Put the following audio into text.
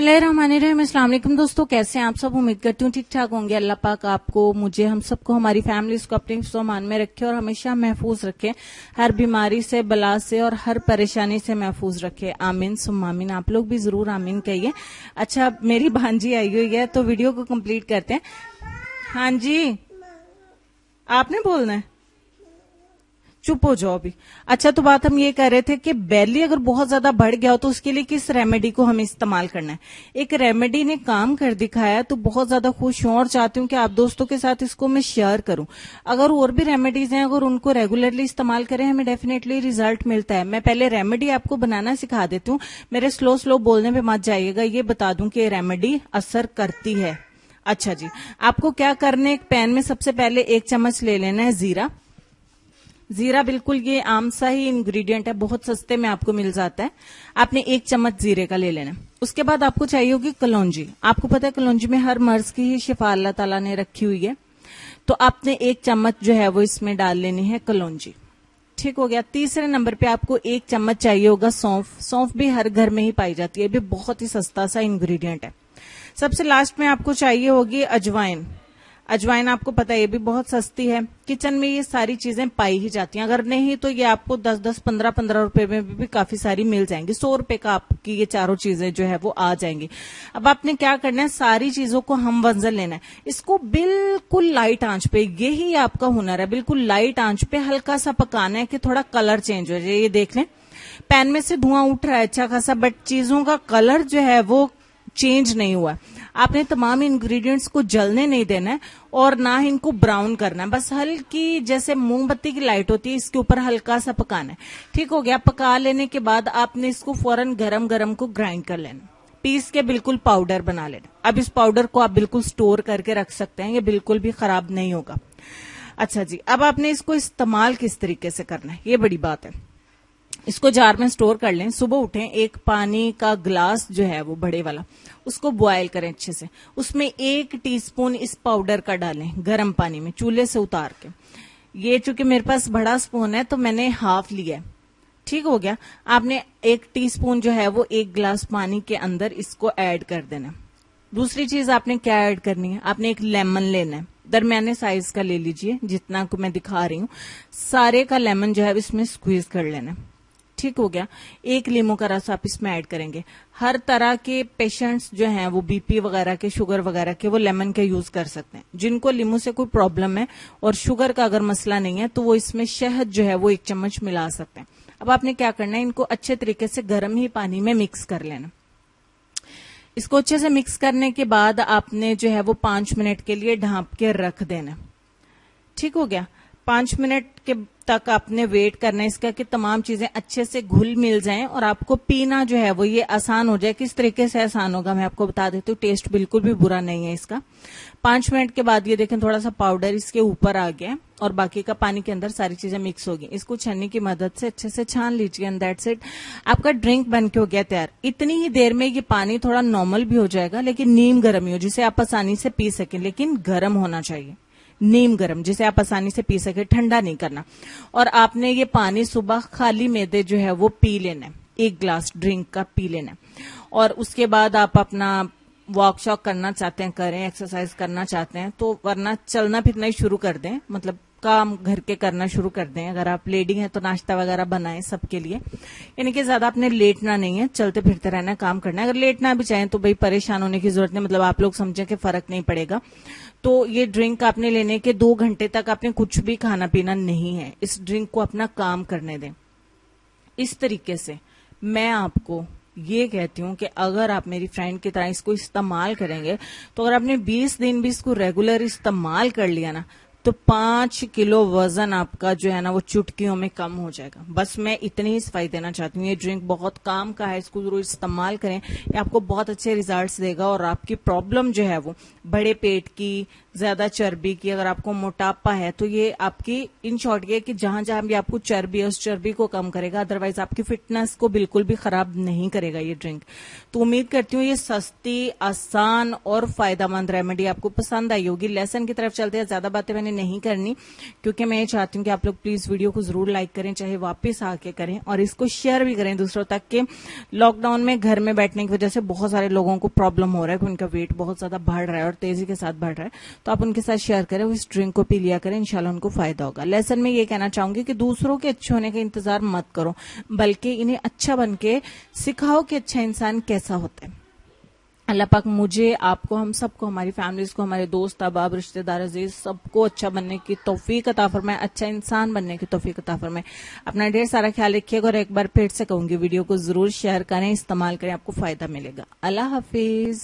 बिस्मिल्लाम असलम दोस्तों कैसे हैं आप सब उम्मीद करती हूँ ठीक ठाक होंगे अल्लाह पाक आपको मुझे हम सबको हमारी फैमिली को अपने मान में रखे और हमेशा महफूज रखे हर बीमारी से बला से और हर परेशानी से महफूज रखे आमीन सुमामीन आप लोग भी जरूर आमीन कहिए अच्छा मेरी भांजी आई हुई है तो वीडियो को कम्प्लीट करते हैं हाँ जी आपने बोलना है चुप हो जाओ अभी अच्छा तो बात हम ये कह रहे थे कि बैली अगर बहुत ज्यादा बढ़ गया हो तो उसके लिए किस रेमेडी को हमें इस्तेमाल करना है एक रेमेडी ने काम कर दिखाया तो बहुत ज्यादा खुश हूं और चाहती हूँ कि आप दोस्तों के साथ इसको मैं शेयर करूं अगर और भी रेमेडीज हैं अगर उनको रेगुलरली इस्तेमाल करें हमें डेफिनेटली रिजल्ट मिलता है मैं पहले रेमेडी आपको बनाना सिखा देती हूँ मेरे स्लो स्लो बोलने पर मत जाइएगा ये बता दूं कि रेमेडी असर करती है अच्छा जी आपको क्या करना है एक पैन में सबसे पहले एक चम्मच ले लेना है जीरा जीरा बिल्कुल ये आम सा ही इंग्रेडिएंट है बहुत सस्ते में आपको मिल जाता है आपने एक चम्मच जीरे का ले लेना उसके बाद आपको चाहिए होगी कलौजी आपको पता है कलौजी में हर मर्ज की ही शिफा अल्लाह तला ने रखी हुई है तो आपने एक चम्मच जो है वो इसमें डाल लेनी है कलौजी ठीक हो गया तीसरे नंबर पे आपको एक चम्मच चाहिए होगा सौंफ सौंफ भी हर घर में ही पाई जाती है भी बहुत ही सस्ता सा इंग्रेडिएंट है सबसे लास्ट में आपको चाहिए होगी अजवाइन अजवाइन आपको पता है ये भी बहुत सस्ती है किचन में ये सारी चीजें पाई ही जाती हैं अगर नहीं तो ये आपको दस दस पंद्रह पंद्रह रुपए में भी, भी काफी सारी मिल जाएंगी सौ रुपए का आपकी ये चारों चीजें जो है वो आ जाएंगी अब आपने क्या करना है सारी चीजों को हम वंजन लेना है इसको बिल्कुल लाइट आंच पे यही आपका हुनर है बिल्कुल लाइट आंच पे हल्का सा पकाना है कि थोड़ा कलर चेंज हो जाए ये देख लें पैन में से धुआं उठ रहा है अच्छा खासा बट चीजों का कलर जो है वो चेंज नहीं हुआ आपने तमाम इंग्रेडिएंट्स को जलने नहीं देना है और ना ही इनको ब्राउन करना है बस हल्की जैसे मोमबत्ती की लाइट होती है इसके ऊपर हल्का सा पकाना है ठीक हो गया पका लेने के बाद आपने इसको फौरन गरम गरम को ग्राइंड कर लेना पीस के बिल्कुल पाउडर बना लेना अब इस पाउडर को आप बिल्कुल स्टोर करके रख सकते हैं ये बिल्कुल भी खराब नहीं होगा अच्छा जी अब आपने इसको इस्तेमाल किस तरीके से करना है ये बड़ी बात है इसको जार में स्टोर कर लें सुबह उठें एक पानी का ग्लास जो है वो बड़े वाला उसको बॉयल करें अच्छे से उसमें एक टीस्पून इस पाउडर का डालें गर्म पानी में चूल्हे से उतार के ये चूंकि मेरे पास बड़ा स्पून है तो मैंने हाफ लिया है ठीक हो गया आपने एक टीस्पून जो है वो एक ग्लास पानी के अंदर इसको ऐड कर देना दूसरी चीज आपने क्या ऐड करनी है आपने एक लेमन लेना है दरम्याने साइज का ले लीजिए जितना को मैं दिखा रही हूँ सारे का लेमन जो है इसमें स्क्वीज कर लेना ठीक हो गया एक लीमो का रस आप इसमें ऐड करेंगे हर तरह के पेशेंट्स जो हैं वो बीपी वगैरह के शुगर वगैरह के वो लेमन का यूज कर सकते हैं जिनको लीमो से कोई प्रॉब्लम है और शुगर का अगर मसला नहीं है तो वो इसमें शहद जो है वो एक चम्मच मिला सकते हैं अब आपने क्या करना है इनको अच्छे तरीके से गर्म ही पानी में मिक्स कर लेना इसको अच्छे से मिक्स करने के बाद आपने जो है वो पांच मिनट के लिए ढांप के रख देना ठीक हो गया पांच मिनट के तक आपने वेट करना है इसका कि तमाम चीज़ें अच्छे से घुल मिल जाएं और आपको पीना जो है वो ये आसान हो जाए किस तरीके से आसान होगा मैं आपको बता देती हूँ टेस्ट बिल्कुल भी बुरा नहीं है इसका पांच मिनट के बाद ये देखें थोड़ा सा पाउडर इसके ऊपर आ गया और बाकी का पानी के अंदर सारी चीज़ें मिक्स हो गई इसको छनने की मदद से अच्छे से छान लीजिए एंड दैट्स इट आपका ड्रिंक बन के हो गया तैयार इतनी ही देर में ये पानी थोड़ा नॉर्मल भी हो जाएगा लेकिन नीम गर्म ही हो जिसे आप आसानी से पी सकें लेकिन गर्म होना चाहिए नीम गर्म जिसे आप आसानी से पी सके ठंडा नहीं करना और आपने ये पानी सुबह खाली मैदे जो है वो पी लेना है एक ग्लास ड्रिंक का पी लेना है और उसके बाद आप अपना वॉक शॉक करना चाहते हैं करें एक्सरसाइज करना चाहते हैं तो वरना चलना फिरना ही शुरू कर दें मतलब काम घर के करना शुरू कर दें अगर आप लेडी हैं तो नाश्ता वगैरह बनाएं सबके लिए यानी कि ज्यादा आपने लेटना नहीं है चलते फिरते रहना काम करना है अगर लेटना भी चाहें तो भाई परेशान होने की जरूरत नहीं मतलब आप लोग समझें कि फर्क नहीं पड़ेगा तो ये ड्रिंक आपने लेने के दो घंटे तक आपने कुछ भी खाना पीना नहीं है इस ड्रिंक को अपना काम करने दें इस तरीके से मैं आपको ये कहती हूं कि अगर आप मेरी फ्रेंड की तरह इसको इस्तेमाल करेंगे तो अगर आपने 20 दिन भी इसको रेगुलर इस्तेमाल कर लिया ना तो पांच किलो वजन आपका जो है ना वो चुटकियों में कम हो जाएगा बस मैं इतनी ही सफाई देना चाहती हूँ ये ड्रिंक बहुत काम का है इसको जरूर इस्तेमाल करें ये आपको बहुत अच्छे रिजल्ट देगा और आपकी प्रॉब्लम जो है वो बड़े पेट की ज्यादा चर्बी की अगर आपको मोटापा है तो ये आपकी इन शॉर्ट ये कि जहां जहां भी आपको चर्बी है उस चर्बी को कम करेगा अदरवाइज आपकी फिटनेस को बिल्कुल भी खराब नहीं करेगा ये ड्रिंक तो उम्मीद करती हूँ ये सस्ती आसान और मंद रेमेडी आपको पसंद आई होगी लेसन की तरफ चलते हैं ज्यादा बातें मैंने नहीं करनी क्योंकि मैं ये चाहती हूँ कि आप लोग प्लीज वीडियो को जरूर लाइक करें चाहे वापिस आके करें और इसको शेयर भी करें दूसरों तक के लॉकडाउन में घर में बैठने की वजह से बहुत सारे लोगों को प्रॉब्लम हो रहा है कि उनका वेट बहुत ज्यादा बढ़ रहा है और तेजी के साथ बढ़ रहा है तो आप उनके साथ शेयर करें उस इस ड्रिंक को पी लिया करें इंशाल्लाह उनको फायदा होगा लेसन में ये कहना चाहूंगी कि दूसरों के अच्छे होने का इंतजार मत करो बल्कि इन्हें अच्छा बन के सिखाओ कि अच्छा इंसान कैसा होता है अल्लाह पाक मुझे आपको हम सबको हमारी फैमिलीज को हमारे दोस्त अहबाब रिश्तेदार अजीज सबको अच्छा बनने की तोफीक अता फरमाए अच्छा इंसान बनने की तोफीक अता फरमाए अपना ढेर सारा ख्याल रखिएगा और एक बार फिर से कहूंगी वीडियो को जरूर शेयर करें इस्तेमाल करें आपको फायदा मिलेगा अल्लाह हाफिज़